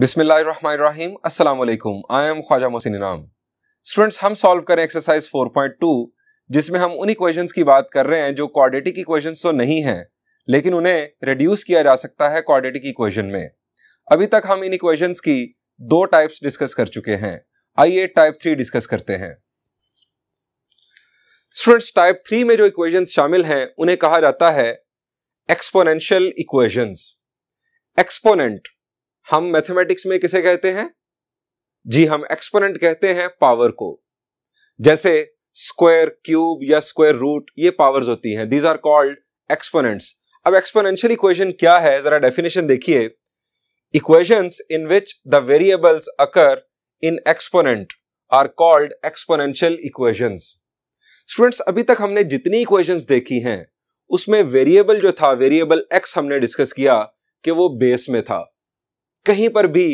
बिसमीम अल्लाम I am Khwaja Mohsin इनाम स्टूडेंट्स हम सॉल्व करें एक्सरसाइज 4.2 जिसमें हम उन इक्वेशंस की बात कर रहे हैं जो क्वाड्रेटिक इक्वेशंस तो नहीं हैं लेकिन उन्हें रिड्यूस किया जा सकता है क्वाड्रेटिक इक्वेशन में अभी तक हम इन इक्वेशंस की दो टाइप्स डिस्कस कर चुके हैं आइए टाइप थ्री डिस्कस करते हैं स्टूडेंट्स टाइप थ्री में जो इक्वेशंस शामिल हैं उन्हें कहा जाता है एक्सपोनेंशियल इक्वेशंस एक्सपोनेंट हम मैथमेटिक्स में किसे कहते हैं जी हम एक्सपोनेंट कहते हैं पावर को जैसे स्क्वायर क्यूब या स्क्वायर रूट ये पावर्स होती हैं दीज आर कॉल्ड एक्सपोनेंट्स अब एक्सपोनेंशियल इक्वेशन क्या है जरा डेफिनेशन देखिए equations in which the variables occur in exponent are called exponential equations students अभी तक हमने जितनी इक्वेशंस देखी हैं उसमें वेरिएबल जो था वेरिएबल एक्स हमने डिस्कस किया कि वो बेस में था कहीं पर भी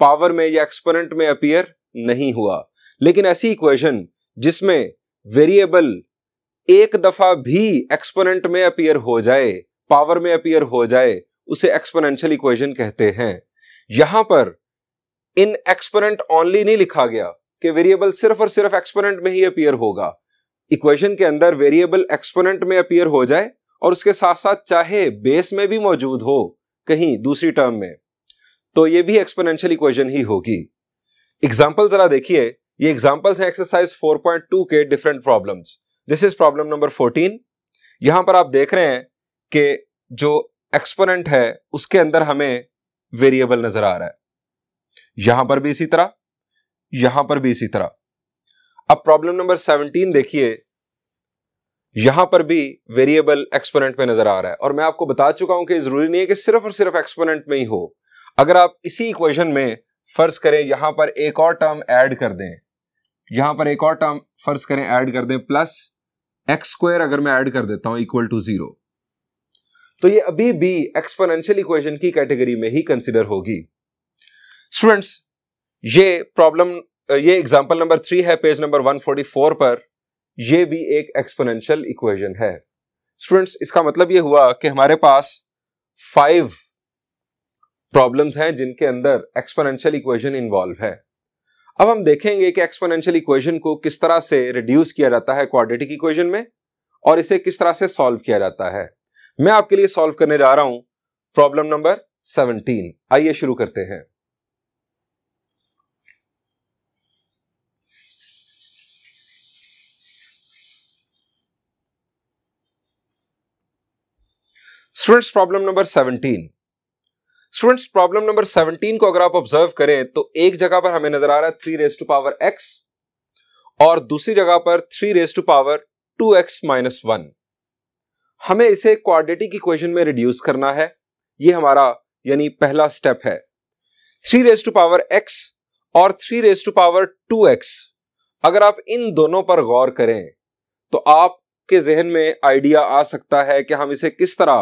पावर में या एक्सपोनेंट में अपियर नहीं हुआ लेकिन ऐसी इक्वेशन जिसमें वेरिएबल एक दफा भी एक्सपोनेंट में अपियर हो जाए पावर में अपियर हो जाए उसे एक्सपोनेंशियल इक्वेशन कहते हैं यहां पर इन एक्सपोनेंट ओनली नहीं लिखा गया कि वेरिएबल सिर्फ और सिर्फ एक्सपोनेंट में ही अपियर होगा इक्वेशन के अंदर वेरिएबल एक्सपोनेंट में अपियर हो जाए और उसके साथ साथ चाहे बेस में भी मौजूद हो कहीं दूसरी टर्म में तो ये भी एक्सपोनेंशियल इक्वेशन ही होगी एग्जाम्पल जरा देखिए ये एग्जाम्पल्स हैं एक्सरसाइज 4.2 के different problems this is problem number 14 यहां पर आप देख रहे हैं कि जो एक्सपोनेंट है उसके अंदर हमें वेरिएबल नजर आ रहा है यहां पर भी इसी तरह यहां पर भी इसी तरह अब प्रॉब्लम नंबर 17 देखिए यहां पर भी वेरिएबल एक्सपोनेंट में नजर आ रहा है और मैं आपको बता चुका हूं कि जरूरी नहीं है कि सिर्फ और सिर्फ एक्सपोनेंट में ही हो अगर आप इसी इक्वेशन में फर्ज करें यहां पर एक और टर्म ऐड कर दें यहां पर एक और टर्म फर्ज करें ऐड कर दें प्लस एक्स स्क्वायर अगर मैं ऐड कर देता हूं इक्वल टू जीरो तो ये अभी भी एक्सपोनेंशियल इक्वेशन की कैटेगरी में ही कंसिडर होगी स्टूडेंट्स ये प्रॉब्लम ये एग्जाम्पल नंबर थ्री है पेज नंबर 144 पर ये भी एक एक्सपोनेंशियल इक्वेशन है स्टूडेंट्स इसका मतलब ये हुआ कि हमारे पास फाइव प्रॉब्लम्स हैं जिनके अंदर एक्सपोनेंशियल इक्वेशन इन्वॉल्व है अब हम देखेंगे कि एक्सपोनेंशियल इक्वेशन को किस तरह से रिड्यूस किया जाता है क्वाड्रेटिक इक्वेशन में और इसे किस तरह से सॉल्व किया जाता है मैं आपके लिए सॉल्व करने जा रहा हूं प्रॉब्लम नंबर 17 आइए शुरू करते हैं students problem number 17 students problem number 17 को अगर आप ऑब्जर्व करें तो एक जगह पर हमें नजर आ रहा है three raise to power x और दूसरी जगह पर three raise to power two X minus one हमें इसे क्वाड्रेटिक इक्वेशन में रिड्यूस करना है ये हमारा यानी पहला स्टेप है three raise to power x और three raise to power two X अगर आप इन दोनों पर गौर करें तो आपके जहन में आइडिया आ सकता है कि हम इसे किस तरह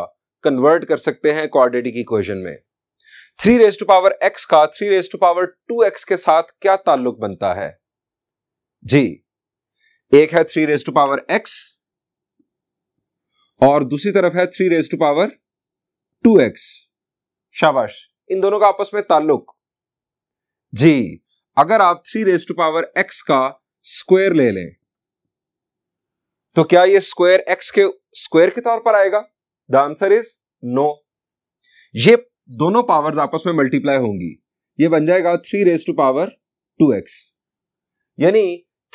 कन्वर्ट कर सकते हैं क्वाड्रेटिक इक्वेशन में three raise to power x का three raise to power two X के साथ क्या ताल्लुक बनता है जी एक है three raise to power x और दूसरी तरफ है three raise to power two X शाबाश इन दोनों का आपस में ताल्लुक जी अगर आप three raise to power x का स्क्वायर ले लें तो क्या ये स्क्वायर एक्स के स्क्वायर के तौर पर आएगा द आंसर इज नो ये दोनों पावर्स आपस में मल्टीप्लाई होंगी ये बन जाएगा three raise to power two X यानी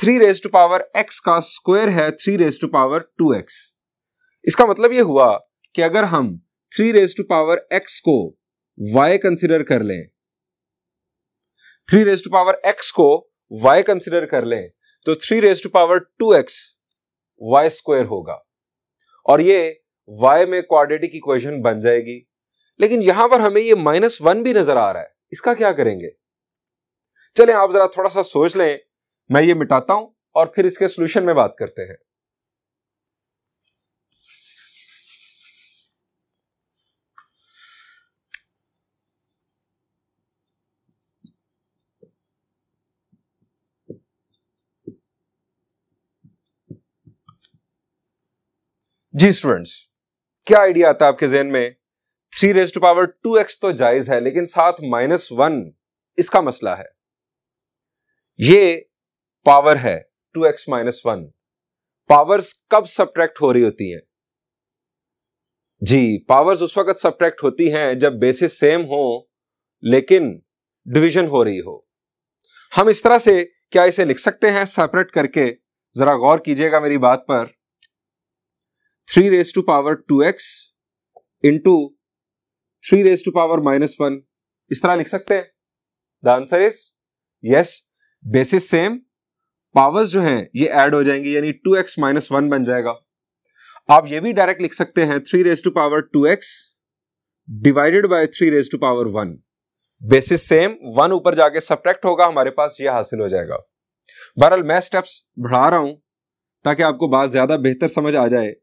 three raise to power x का स्क्वायर है three raise to power two X इसका मतलब ये हुआ कि अगर हम three raise to power x को वाई कंसिडर कर लें three raise to power x को वाई कंसिडर कर लें तो three raise to power two X Y square होगा और ये वाई में क्वाड्रेटिक इक्वेशन बन जाएगी लेकिन यहां पर हमें ये माइनस वन भी नजर आ रहा है इसका क्या करेंगे चले आप जरा थोड़ा सा सोच लें मैं ये मिटाता हूं और फिर इसके सोल्यूशन में बात करते हैं जी स्टूडेंट्स क्या आइडिया आता है आपके जेहन में three raise to power two X तो जायज है लेकिन साथ माइनस वन इसका मसला है ये पावर है two X minus one powers कब सब्ट्रैक्ट हो रही होती हैं जी पावर्स उस वक्त सब्ट्रैक्ट होती हैं जब बेसिस सेम हो लेकिन डिवीजन हो रही हो हम इस तरह से क्या इसे लिख सकते हैं सेपरेट करके जरा गौर कीजिएगा मेरी बात पर three raise to power two X into three raise to power minus one इस तरह लिख सकते हैं the answer is yes bases same powers जो हैं ये ऐड हो जाएंगे यानी टू एक्स माइनस वन बन जाएगा आप ये भी डायरेक्ट लिख सकते हैं three raise to power two X divided by three raise to power one bases same one ऊपर जाके सब्ट्रैक्ट होगा हमारे पास ये हासिल हो जाएगा बहरहाल मैं स्टेप्स बढ़ा रहा हूं ताकि आपको बात ज्यादा बेहतर समझ आ जाए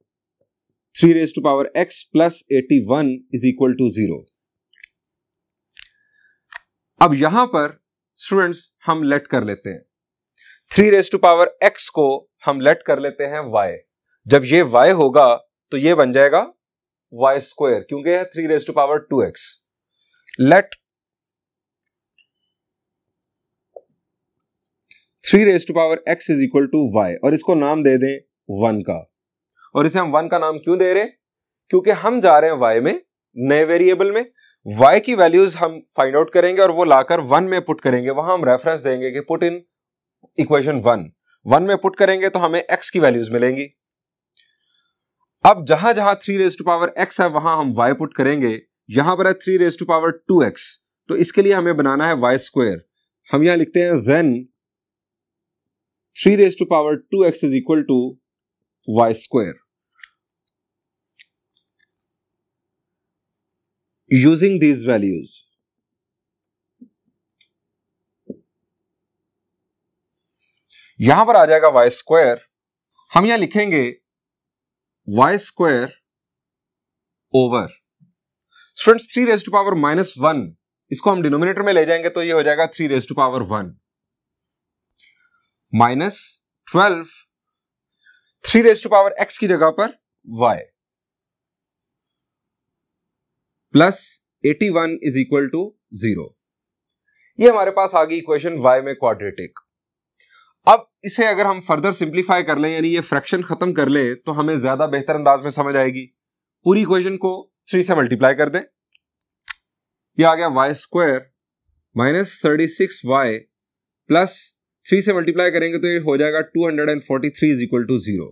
3 raised to power x plus 81 is equal to 0. अब यहां पर स्टूडेंट्स हम लेट कर लेते हैं three raise to power x को हम लेट कर लेते हैं y जब ये y होगा तो ये बन जाएगा वाई स्क्वायर क्योंकि three raise to power two X let three raise to power x is equal to Y और इसको नाम दे दें वन का और इसे हम वन का नाम क्यों दे रहे हैं क्योंकि हम जा रहे हैं वाई में नए वेरिएबल में वाई की वैल्यूज हम फाइंड आउट करेंगे और वो लाकर वन में पुट करेंगे वहां हम रेफरेंस देंगे कि put in equation one one में पुट करेंगे तो हमें एक्स की वैल्यूज मिलेंगी अब जहां जहां three raise to power X है वहां हम वाई पुट करेंगे यहां पर है three raise to power two X तो इसके लिए हमें बनाना है वाई स्क्वेयर हम यहां लिखते हैं when three raise to power two X is equal to Y square using these values. यहां पर आ जाएगा वाई स्क्वायर हम यहां लिखेंगे Y square over students three raise to power minus one इसको हम डिनोमिनेटर में ले जाएंगे तो ये हो जाएगा three raise to power one minus twelve three raise to power x की जगह पर Y plus eighty one is equal to zero ये हमारे पास आ गई इक्वेशन वाई में क्वाड्रेटिक अब इसे अगर हम फर्दर सिंप्लीफाई कर लें यानी ये फ्रैक्शन खत्म कर ले तो हमें ज्यादा बेहतर अंदाज में समझ आएगी पूरी इक्वेशन को थ्री से मल्टीप्लाई कर दें ये आ गया Y square minus thirty six Y plus three से मल्टीप्लाई करेंगे तो ये हो जाएगा two hundred and forty three is equal to zero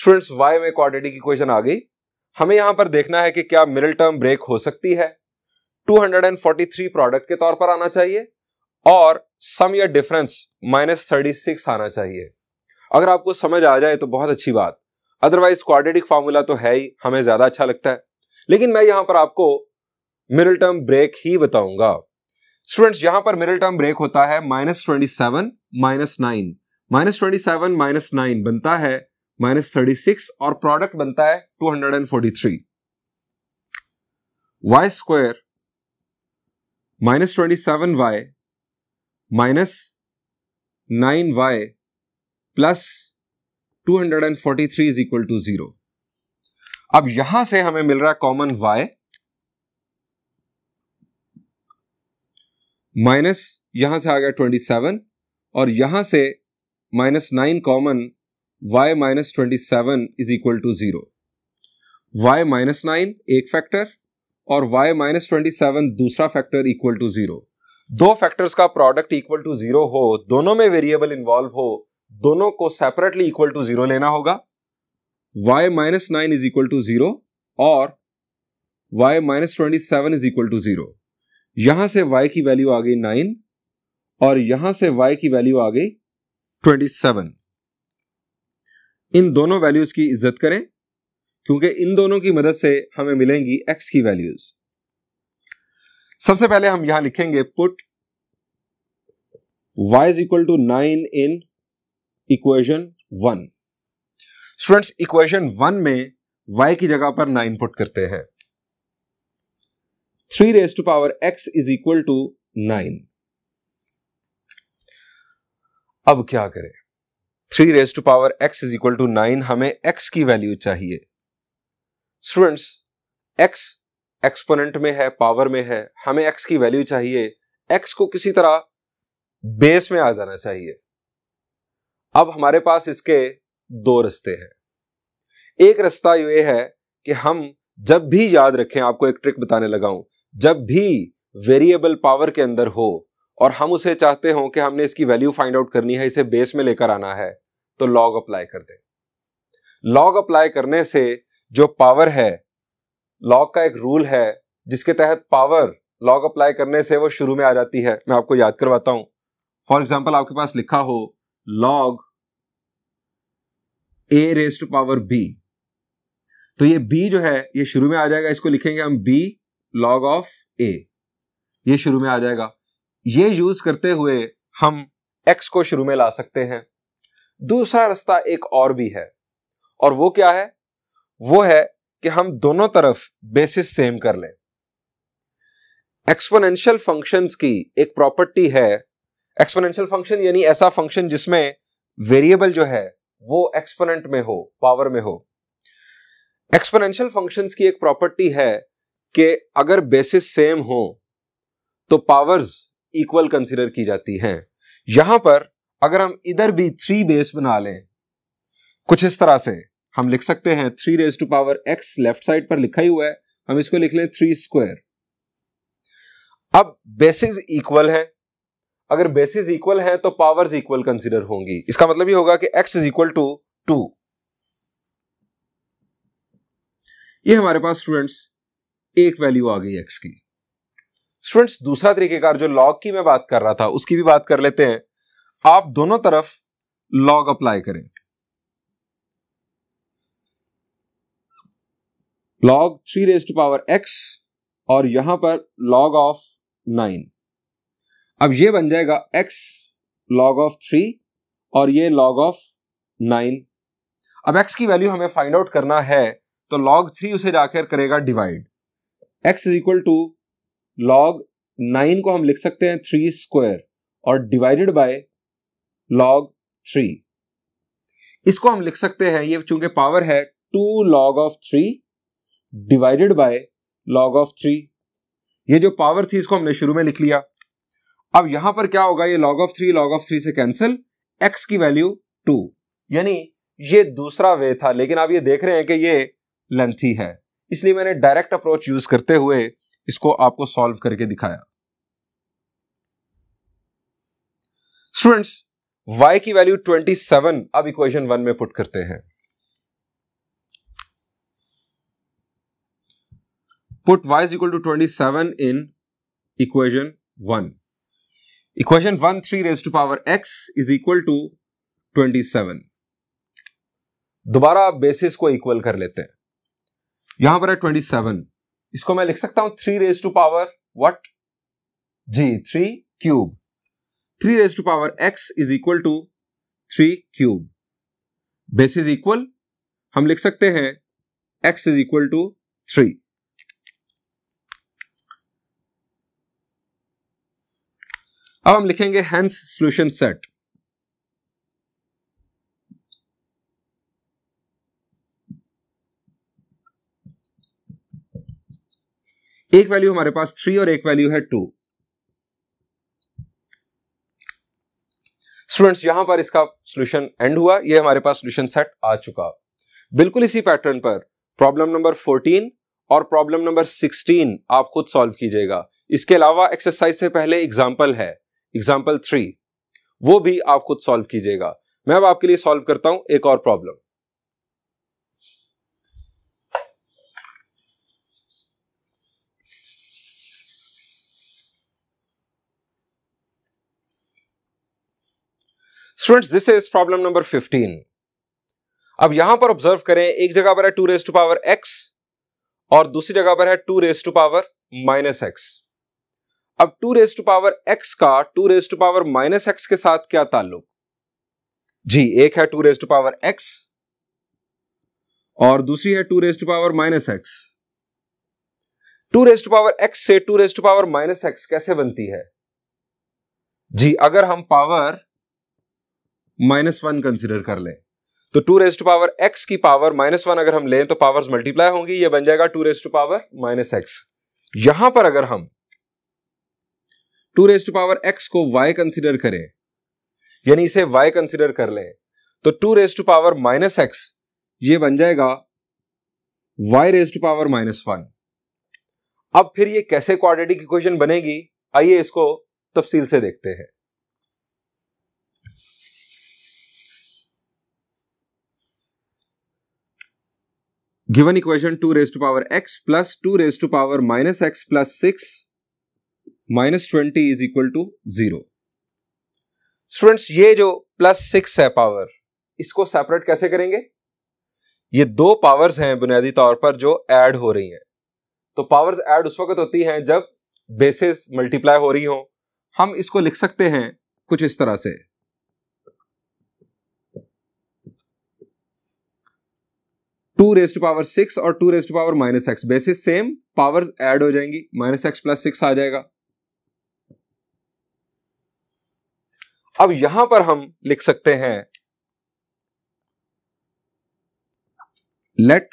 students Y में क्वाड्रेटिक इक्वेशन आ गई हमें यहां पर देखना है कि क्या मिडिल टर्म ब्रेक हो सकती है 243 प्रोडक्ट के तौर पर आना चाहिए और सम या डिफरेंस माइनस थर्टी सिक्स आना चाहिए अगर आपको समझ आ जाए तो बहुत अच्छी बात अदरवाइज क्वाड्रेटिक फार्मूला तो है ही हमें ज्यादा अच्छा लगता है लेकिन मैं यहां पर आपको मिडिल टर्म ब्रेक ही बताऊंगा स्टूडेंट्स यहां पर मिडिल टर्म ब्रेक होता है minus twenty seven minus nine minus twenty seven minus nine बनता है माइनस थर्टी सिक्स और प्रोडक्ट बनता है two hundred and forty three Y square minus twenty seven Y minus nine Y plus two hundred and forty three is equal to zero अब यहां से हमें मिल रहा है कॉमन वाई माइनस यहां से आ गया ट्वेंटी सेवन और यहां से minus nine common y minus twenty seven is equal to zero y minus nine एक फैक्टर और y माइनस ट्वेंटी सेवन दूसरा फैक्टर इक्वल टू जीरो दो फैक्टर्स का प्रोडक्ट इक्वल टू जीरो हो दोनों में वेरिएबल इन्वॉल्व हो दोनों को सेपरेटली इक्वल टू जीरो लेना होगा y minus nine is equal to zero और y minus twenty seven is equal to zero यहां से y की वैल्यू आ गई नाइन और यहां से y की वैल्यू आ गई ट्वेंटी सेवन इन दोनों वैल्यूज की इज्जत करें क्योंकि इन दोनों की मदद से हमें मिलेंगी एक्स की वैल्यूज सबसे पहले हम यहां लिखेंगे put y is equal to nine in equation one students equation one में y की जगह पर नाइन पुट करते हैं three raise to power x is equal to nine अब क्या करें three raise to power x is equal to nine हमें एक्स की वैल्यू चाहिए स्टूडेंट्स एक्स एक्सपोनेंट में है पावर में है हमें एक्स की वैल्यू चाहिए एक्स को किसी तरह बेस में आ जाना चाहिए अब हमारे पास इसके दो रस्ते हैं एक रास्ता ये है कि हम जब भी याद रखें आपको एक ट्रिक बताने लगा हूं जब भी वेरिएबल पावर के अंदर हो और हम उसे चाहते हो कि हमने इसकी वैल्यू फाइंड आउट करनी है इसे बेस में लेकर आना है तो लॉग अप्लाई कर दे लॉग अप्लाई करने से जो पावर है लॉग का एक रूल है जिसके तहत पावर लॉग अप्लाई करने से वो शुरू में आ जाती है मैं आपको याद करवाता हूं फॉर एग्जाम्पल आपके पास लिखा हो log a raise to power b तो ये बी जो है ये शुरू में आ जाएगा इसको लिखेंगे हम बी लॉग ऑफ ए ये शुरू में आ जाएगा ये यूज करते हुए हम एक्स को शुरू में ला सकते हैं दूसरा रास्ता एक और भी है और वो क्या है वो है कि हम दोनों तरफ बेसिस सेम कर लें एक्सपोनेंशियल फंक्शंस की एक प्रॉपर्टी है एक्सपोनेंशियल फंक्शन यानी ऐसा फंक्शन जिसमें वेरिएबल जो है वो एक्सपोनेंट में हो पावर में हो एक्सपोनेंशियल फंक्शंस की एक प्रॉपर्टी है कि अगर बेसिस सेम हो तो पावर्स इक्वल कंसिडर की जाती हैं यहां पर अगर हम इधर भी थ्री बेस बना लें कुछ इस तरह से हम लिख सकते हैं three raise to power x left side पर लिखा ही हुआ है हम इसको लिख लें थ्री स्क्वायर अब बेसिस इक्वल है अगर बेसिस इक्वल है तो पावर्स इक्वल कंसिडर होंगी इसका मतलब ये होगा कि x is equal to two ये हमारे पास स्टूडेंट्स एक वैल्यू आ गई एक्स की स्टूडेंट्स दूसरा तरीकेकार जो लॉग की मैं बात कर रहा था उसकी भी बात कर लेते हैं आप दोनों तरफ लॉग अप्लाई करें log three raise to power x और यहां पर लॉग ऑफ नाइन अब ये बन जाएगा एक्स लॉग ऑफ थ्री और ये लॉग ऑफ नाइन अब एक्स की वैल्यू हमें फाइंड आउट करना है तो लॉग थ्री उसे जाकर करेगा divide x is equal to log nine को हम लिख सकते हैं थ्री स्क्वायर और डिवाइडेड बाय लॉग थ्री इसको हम लिख सकते हैं ये चूंकि पावर है two log of three divided by log of three ये जो पावर थी इसको हमने शुरू में लिख लिया अब यहां पर क्या होगा ये log of three log of three से कैंसिल एक्स की वैल्यू टू यानी ये दूसरा वे था लेकिन आप ये देख रहे हैं कि ये लेंथी है इसलिए मैंने डायरेक्ट अप्रोच यूज करते हुए इसको आपको सॉल्व करके दिखाया स्टूडेंट्स y की वैल्यू 27 अब इक्वेशन वन में पुट करते हैं put y is equal to 27 in equation one equation one three raise to power x equal to twenty 27. दोबारा बेसिस को इक्वल कर लेते हैं यहां पर है 27. इसको मैं लिख सकता हूं three raise to power what जी three cube three raise to power x is equal to three cube base is equal हम लिख सकते हैं x is equal to three अब हम लिखेंगे हैंस सोल्यूशन सेट एक वैल्यू हमारे पास थ्री और एक वैल्यू है टू स्टूडेंट्स यहां पर इसका सोल्यूशन एंड हुआ ये हमारे पास सोल्यूशन सेट आ चुका बिल्कुल इसी पैटर्न पर प्रॉब्लम नंबर 14 और प्रॉब्लम नंबर 16 आप खुद सॉल्व कीजिएगा इसके अलावा एक्सरसाइज से पहले एग्जाम्पल है एग्जाम्पल थ्री वो भी आप खुद सॉल्व कीजिएगा मैं अब आपके लिए सॉल्व करता हूं एक और problem students this is problem number 15 अब यहां पर ऑब्जर्व करें एक जगह पर है two raise to power x और दूसरी जगह पर है two raise to power minus x अब two raise to power x का two raise to power minus x के साथ क्या ताल्लुक जी एक है two raise to power x और दूसरी है two raise to power minus x two raise to power x से two raise to power minus x कैसे बनती है जी अगर हम पावर माइनस वन कंसिडर कर लें तो टू रेस्ट पावर एक्स की पावर माइनस वन अगर हम लें तो पावर्स मल्टीप्लाई होंगी ये बन जाएगा two raise to power minus x यहां पर अगर हम टू रेस्ट पावर एक्स को वाई कंसिडर करें यानी इसे वाई कंसिडर कर लें तो two raise to power minus x ये बन जाएगा y raise to power minus one अब फिर ये कैसे क्वाड्रेटिक इक्वेशन बनेगी आइए इसको तफसील से देखते हैं given equation 2 raised to power x plus 2 raised to power minus x plus 6 minus 20 is equal to 0. Students ये जो प्लस सिक्स है पावर इसको सेपरेट कैसे करेंगे ये दो पावर्स हैं बुनियादी तौर पर जो ऐड हो रही हैं तो पावर्स ऐड उस वक्त होती हैं जब बेसिस मल्टीप्लाई हो रही हो हम इसको लिख सकते हैं कुछ इस तरह से टू रेस्ट पावर सिक्स और two raise to power minus x bases same power add हो जाएंगी माइनस एक्स प्लस सिक्स आ जाएगा अब यहां पर हम लिख सकते हैं let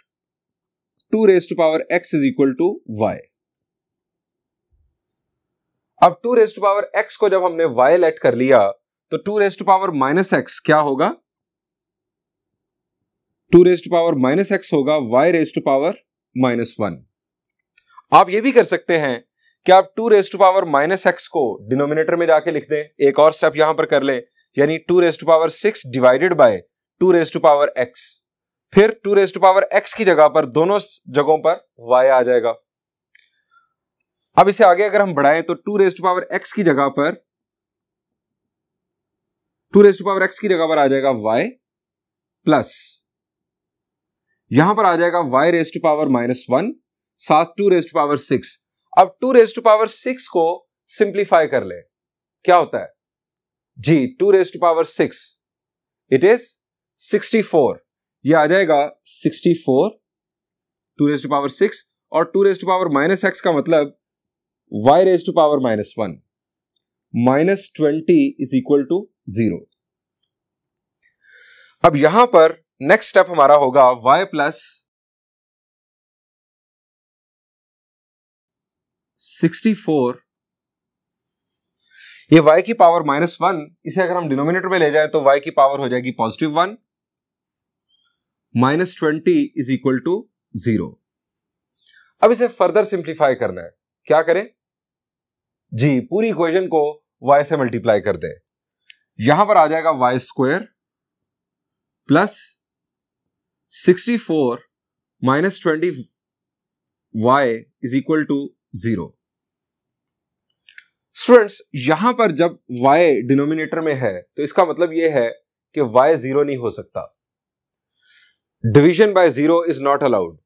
two raise to power x is equal to y अब टू रेस्ट पावर एक्स को जब हमने वाई लेट कर लिया तो two raise to power minus x क्या होगा two raise to power minus x होगा Y race to power minus one आप ये भी कर सकते हैं कि आप two raise to power minus x को डिनोमिनेटर में जाके लिख दें एक और स्टेप यहां पर कर ले यानी two raise to power six divided by two raise to power x फिर two raise to power x की जगह पर दोनों जगहों पर वाई आ जाएगा अब इसे आगे अगर हम बढ़ाएं तो two raise to power x की जगह पर two raise to power x की जगह पर आ जाएगा वाई प्लस यहां पर आ जाएगा y raise to power minus one साथ two raise to power six अब two raise to power six को सिंप्लीफाई कर ले क्या होता है जी two raise to power six it is sixty four यह आ जाएगा sixty four two raise to power six और two raise to power minus x का मतलब y raise to power minus one minus twenty is equal to zero अब यहां पर next step हमारा होगा वाई प्लस सिक्सटी फोर ये y की पावर माइनस वन इसे अगर हम डिनोमिनेटर में ले जाए तो y की पावर हो जाएगी positive one minus twenty is equal to zero अब इसे फर्दर सिंप्लीफाई करना है क्या करें जी पूरी इक्वेशन को y से मल्टीप्लाई कर दे यहां पर आ जाएगा y square plus 64 minus y is equal to 0. Students यहां पर जब y डिनोमिनेटर में है तो इसका मतलब यह है कि y जीरो नहीं हो सकता division by zero is not allowed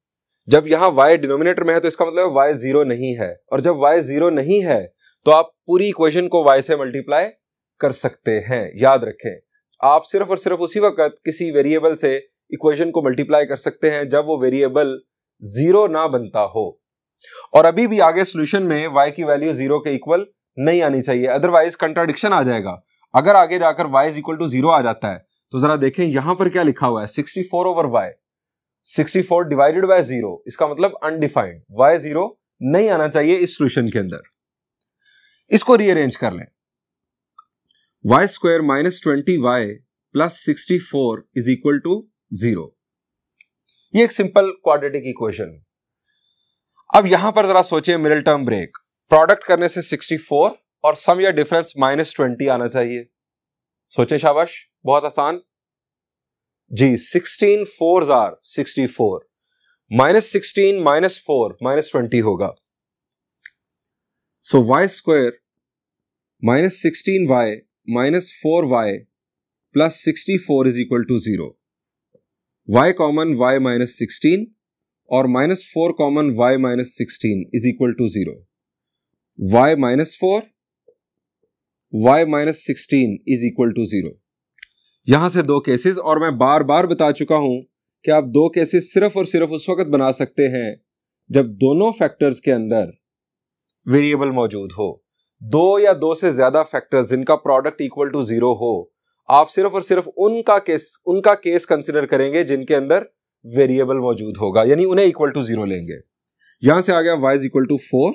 जब यहां y डिनोमिनेटर में है तो इसका मतलब y जीरो नहीं है और जब y जीरो नहीं है तो आप पूरी इक्वेशन को y से मल्टीप्लाई कर सकते हैं याद रखें आप सिर्फ और सिर्फ उसी वक्त किसी वेरिएबल से इक्वेशन को मल्टीप्लाई कर सकते हैं जब वो वेरिएबल जीरो ना बनता हो और अभी भी आगे सोल्यूशन में वाई की वैल्यू जीरो के इक्वल नहीं आनी चाहिए अदरवाइज कंट्राडिक्शन आ जाएगा अगर आगे जाकर y is equal to zero आ जाता है तो जरा देखें यहां पर क्या लिखा हुआ है sixty four over y sixty four divided by zero इसका मतलब अनडिफाइंड वाई जीरो नहीं आना चाहिए इस सोल्यूशन के अंदर इसको रीअरेंज कर लें y square minus twenty y plus sixty four is equal to zero ये एक सिंपल क्वाड्रेटिक इक्वेशन है अब यहां पर जरा सोचिए मिडिल टर्म ब्रेक प्रोडक्ट करने से 64 और सम या डिफरेंस माइनस ट्वेंटी आना चाहिए सोचे शाबाश बहुत आसान जी sixteen four are sixty four minus sixteen minus four minus twenty होगा so y square minus sixteen y minus four y plus sixty four is equal to zero y common y minus sixteen और minus four common y minus sixteen is equal to zero y minus four y minus sixteen is equal to zero यहां से दो cases और मैं बार बार बता चुका हूं कि आप दो केसेस सिर्फ और सिर्फ उस वक्त बना सकते हैं जब दोनों फैक्टर्स के अंदर वेरिएबल मौजूद हो दो या दो से ज्यादा फैक्टर्स जिनका प्रोडक्ट इक्वल टू जीरो हो आप सिर्फ और सिर्फ उनका केस उनका केस कंसिडर करेंगे जिनके अंदर वेरिएबल मौजूद होगा यानी उन्हें इक्वल टू जीरो लेंगे यहां से आ गया y is equal to four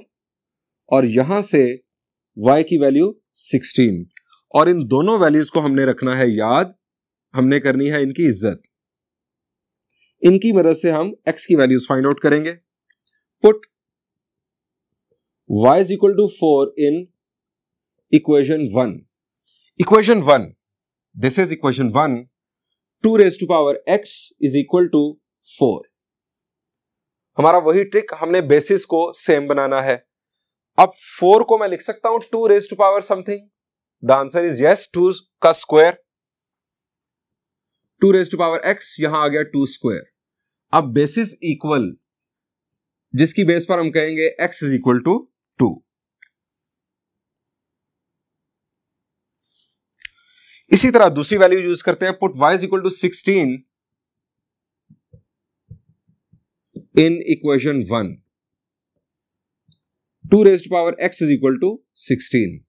और यहां से वाई की वैल्यू सिक्सटीन और इन दोनों वैल्यूज को हमने रखना है याद हमने करनी है इनकी इज्जत इनकी मदद से हम एक्स की वैल्यूज फाइंड आउट करेंगे put y is equal to four in equation one equation one This is equation 1. 2 raised to power x is equal to 4. हमारा वही ट्रिक हमने बेसिस को सेम बनाना है अब 4 को मैं लिख सकता हूं 2 raise to power something the answer is yes 2 का square 2 raise to power x यहां आ गया 2 स्क्वायर अब बेसिस इक्वल जिसकी बेस पर हम कहेंगे x is equal to two इसी तरह दूसरी वैल्यू यूज करते हैं put y is equal to sixteen in equation one two raise to power x is equal to sixteen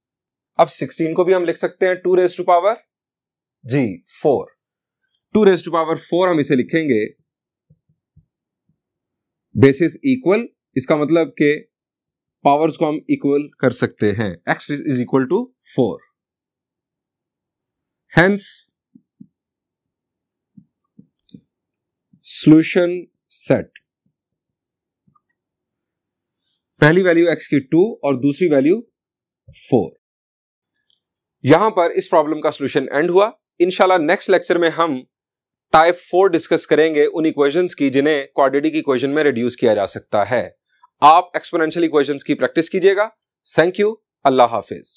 अब सिक्सटीन को भी हम लिख सकते हैं टू रेज टू पावर जी four two raise to power four हम इसे लिखेंगे बेसिस इक्वल इसका मतलब के पावर्स को हम इक्वल कर सकते हैं x is equal to four Hence, solution set. पहली वैल्यू एक्स की टू और दूसरी वैल्यू फोर यहां पर इस प्रॉब्लम का सोल्यूशन एंड हुआ इनशाला नेक्स्ट लेक्चर में हम टाइप फोर डिस्कस करेंगे उन इक्वेशंस की जिन्हें क्वाड्रेटिक इक्वेशन में रिड्यूस किया जा सकता है आप एक्सपोनेंशियल इक्वेशंस की प्रैक्टिस कीजिएगा थैंक यू अल्लाह हाफिज़